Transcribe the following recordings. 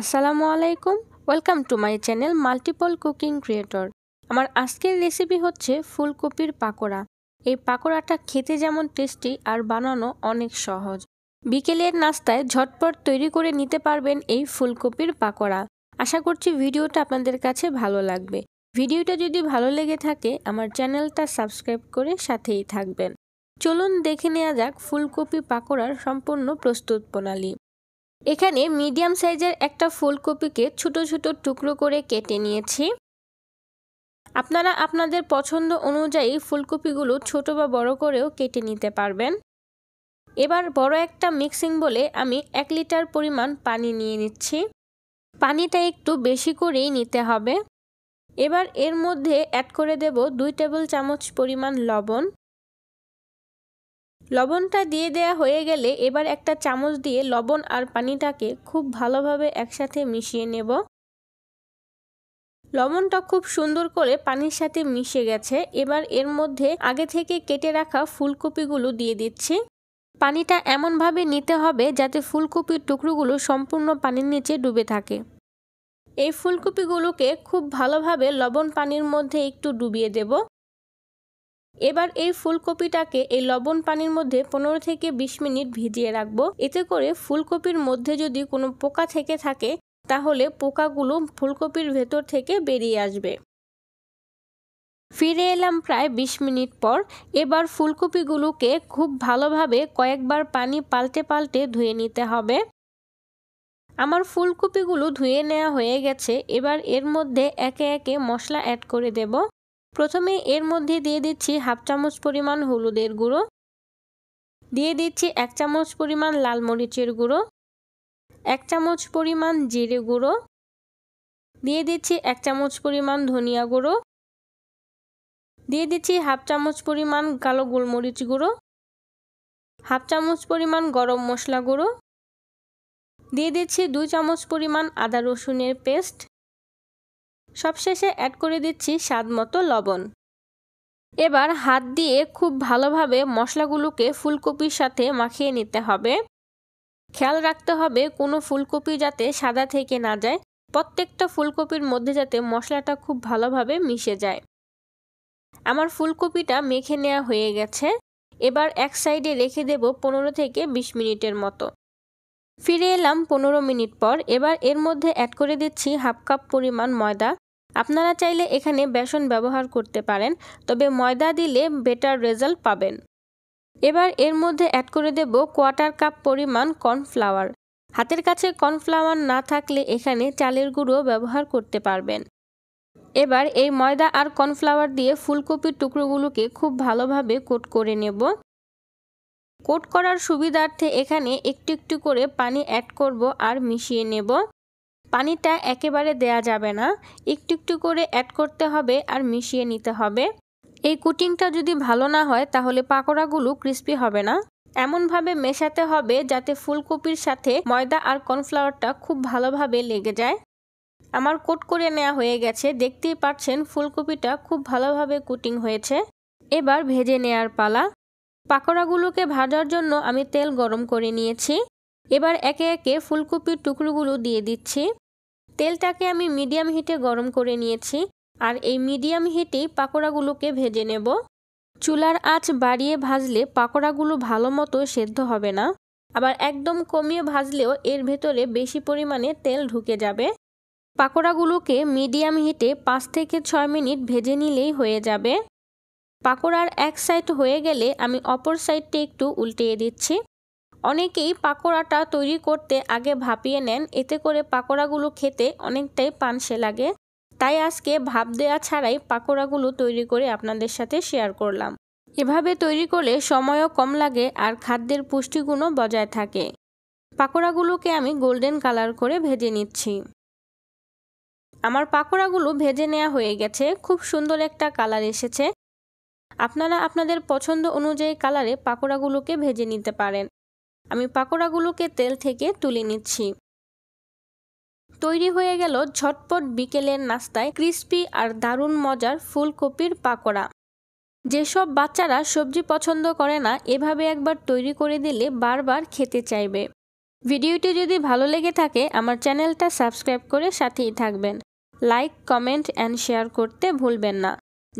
আসসালামু আলাইকুম welcome to my channel multiple cooking creator আমার আজকের রেসিপি হচ্ছে ফুলকপির পাকোড়া এই পাকোড়াটা খেতে যেমন টেস্টি আর বানানো অনেক সহজ বিকেলের নাস্তায় ঝটপট তৈরি করে নিতে পারবেন এই ফুলকপির পাকোড়া আশা করছি ভিডিওটা আপনাদের কাছে ভালো লাগবে ভিডিওটা যদি ভালো লেগে থাকে আমার চ্যানেলটা সাবস্ক্রাইব করে সাথেই থাকবেন চলুন দেখে নেওয়া যাক ফুলকপি পাকোড়ার সম্পূর্ণ প্রস্তুত প্রণালী এখানে মিডিয়াম সাইজের একটা ফুলকপিকে ছোট ছোট টুকরো করে কেটে নিয়েছি আপনারা আপনাদের পছন্দ অনুযায়ী ফুলকপিগুলো ছোট বা বড় করেও কেটে নিতে পারবেন এবার বড় একটা মিক্সিং বলে আমি এক লিটার পরিমাণ পানি নিয়ে নিচ্ছি পানিটা একটু বেশি করেই নিতে হবে এবার এর মধ্যে অ্যাড করে দেব দুই টেবিল চামচ পরিমাণ লবণ লবণটা দিয়ে দেয়া হয়ে গেলে এবার একটা চামচ দিয়ে লবণ আর পানিটাকে খুব ভালোভাবে একসাথে মিশিয়ে নেব লবণটা খুব সুন্দর করে পানির সাথে মিশে গেছে এবার এর মধ্যে আগে থেকে কেটে রাখা ফুলকপিগুলো দিয়ে দিচ্ছি পানিটা এমনভাবে নিতে হবে যাতে ফুলকপির টুকরোগুলো সম্পূর্ণ পানির নিচে ডুবে থাকে এই ফুলকপিগুলোকে খুব ভালোভাবে লবণ পানির মধ্যে একটু ডুবিয়ে দেবো এবার এই ফুলকপিটাকে এই লবণ পানির মধ্যে পনেরো থেকে বিশ মিনিট ভিজিয়ে রাখবো এতে করে ফুলকপির মধ্যে যদি কোনো পোকা থেকে থাকে তাহলে পোকাগুলো ফুলকপির ভেতর থেকে বেরিয়ে আসবে ফিরে এলাম প্রায় ২০ মিনিট পর এবার ফুলকপিগুলোকে খুব ভালোভাবে কয়েকবার পানি পাল্টে পাল্টে ধুয়ে নিতে হবে আমার ফুলকপিগুলো ধুয়ে নেওয়া হয়ে গেছে এবার এর মধ্যে একে একে মশলা অ্যাড করে দেব প্রথমে এর মধ্যে দিয়ে দিচ্ছি হাফ চামচ পরিমাণ হলুদের গুঁড়ো দিয়ে দিচ্ছি এক চামচ পরিমাণ লাল মরিচের গুঁড়ো এক চামচ পরিমাণ জিরে গুঁড়ো দিয়ে দিচ্ছি এক চামচ পরিমাণ ধনিয়া গুঁড়ো দিয়ে দিচ্ছি হাফ চামচ পরিমাণ কালো গোলমরিচ গুঁড়ো হাফ চামচ পরিমাণ গরম মশলা গুঁড়ো দিয়ে দিচ্ছি দুই চামচ পরিমাণ আদা রসুনের পেস্ট সবশেষে অ্যাড করে দিচ্ছি স্বাদ মতো লবণ এবার হাত দিয়ে খুব ভালোভাবে মশলাগুলোকে ফুলকপির সাথে মাখিয়ে নিতে হবে খেয়াল রাখতে হবে কোনো ফুলকপি যাতে সাদা থেকে না যায় প্রত্যেকটা ফুলকপির মধ্যে যাতে মশলাটা খুব ভালোভাবে মিশে যায় আমার ফুলকপিটা মেখে নেওয়া হয়ে গেছে এবার এক সাইডে রেখে দেব পনেরো থেকে ২০ মিনিটের মতো ফিরে এলাম পনেরো মিনিট পর এবার এর মধ্যে অ্যাড করে দিচ্ছি হাফ কাপ পরিমাণ ময়দা আপনারা চাইলে এখানে বেসন ব্যবহার করতে পারেন তবে ময়দা দিলে বেটার রেজাল্ট পাবেন এবার এর মধ্যে অ্যাড করে দেব কোয়ার্টার কাপ পরিমাণ কর্নফ্লাওয়ার হাতের কাছে কর্নফ্লাওয়ার না থাকলে এখানে চালের গুঁড়ো ব্যবহার করতে পারবেন এবার এই ময়দা আর কর্নফ্লাওয়ার দিয়ে ফুলকপির টুকরোগুলোকে খুব ভালোভাবে কোট করে নেব কোট করার সুবিধার্থে এখানে একটু একটু করে পানি অ্যাড করব আর মিশিয়ে নেব পানিটা একেবারে দেয়া যাবে না একটু একটু করে অ্যাড করতে হবে আর মিশিয়ে নিতে হবে এই কুটিংটা যদি ভালো না হয় তাহলে পাকোড়াগুলো ক্রিস্পি হবে না এমনভাবে মেশাতে হবে যাতে ফুলকপির সাথে ময়দা আর কর্নফ্লাওয়ারটা খুব ভালোভাবে লেগে যায় আমার কোট করে নেওয়া হয়ে গেছে দেখতেই পাচ্ছেন ফুলকপিটা খুব ভালোভাবে কুটিং হয়েছে এবার ভেজে নেয়ার পালা পাকোড়াগুলোকে ভাজার জন্য আমি তেল গরম করে নিয়েছি এবার একে একে ফুলকপির টুকরোগুলো দিয়ে দিচ্ছি তেলটাকে আমি মিডিয়াম হিটে গরম করে নিয়েছি আর এই মিডিয়াম হিটেই পাকোড়াগুলোকে ভেজে নেব চুলার আঁচ বাড়িয়ে ভাজলে পাকোড়াগুলো ভালো মতো সেদ্ধ হবে না আবার একদম কমিয়ে ভাজলেও এর ভেতরে বেশি পরিমাণে তেল ঢুকে যাবে পাকোড়াগুলোকে মিডিয়াম হিটে পাঁচ থেকে ছয় মিনিট ভেজে নিলেই হয়ে যাবে পাকোড়ার এক সাইড হয়ে গেলে আমি অপর সাইডটি একটু উল্টিয়ে দিচ্ছি অনেকেই পাকোড়াটা তৈরি করতে আগে ভাপিয়ে নেন এতে করে পাকোড়াগুলো খেতে অনেকটাই পানসে লাগে তাই আজকে ভাপ দেওয়া ছাড়াই পাকোড়াগুলো তৈরি করে আপনাদের সাথে শেয়ার করলাম এভাবে তৈরি করলে সময়ও কম লাগে আর খাদ্যের পুষ্টিগুণও বজায় থাকে পাকোড়াগুলোকে আমি গোল্ডেন কালার করে ভেজে নিচ্ছি আমার পাকোড়াগুলো ভেজে নেওয়া হয়ে গেছে খুব সুন্দর একটা কালার এসেছে আপনারা আপনাদের পছন্দ অনুযায়ী কালারে পাকোড়াগুলোকে ভেজে নিতে পারেন আমি পাকোড়াগুলোকে তেল থেকে তুলে নিচ্ছি তৈরি হয়ে গেল ঝটপট বিকেলের নাস্তায় ক্রিস্পি আর দারুণ মজার ফুলকপির পাকোড়া যেসব বাচ্চারা সবজি পছন্দ করে না এভাবে একবার তৈরি করে দিলে বারবার খেতে চাইবে ভিডিওটি যদি ভালো লেগে থাকে আমার চ্যানেলটা সাবস্ক্রাইব করে সাথেই থাকবেন লাইক কমেন্ট অ্যান্ড শেয়ার করতে ভুলবেন না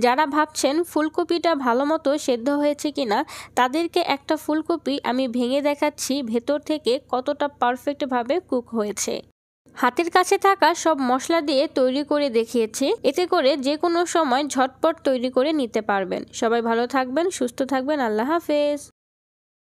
যারা ভাবছেন ফুলকপিটা ভালো মতো সেদ্ধ হয়েছে কিনা তাদেরকে একটা ফুলকপি আমি ভেঙে দেখাচ্ছি ভেতর থেকে কতটা পারফেক্টভাবে কুক হয়েছে হাতের কাছে থাকা সব মশলা দিয়ে তৈরি করে দেখিয়েছি এতে করে যে কোনো সময় ঝটপট তৈরি করে নিতে পারবেন সবাই ভালো থাকবেন সুস্থ থাকবেন আল্লাহ হাফেজ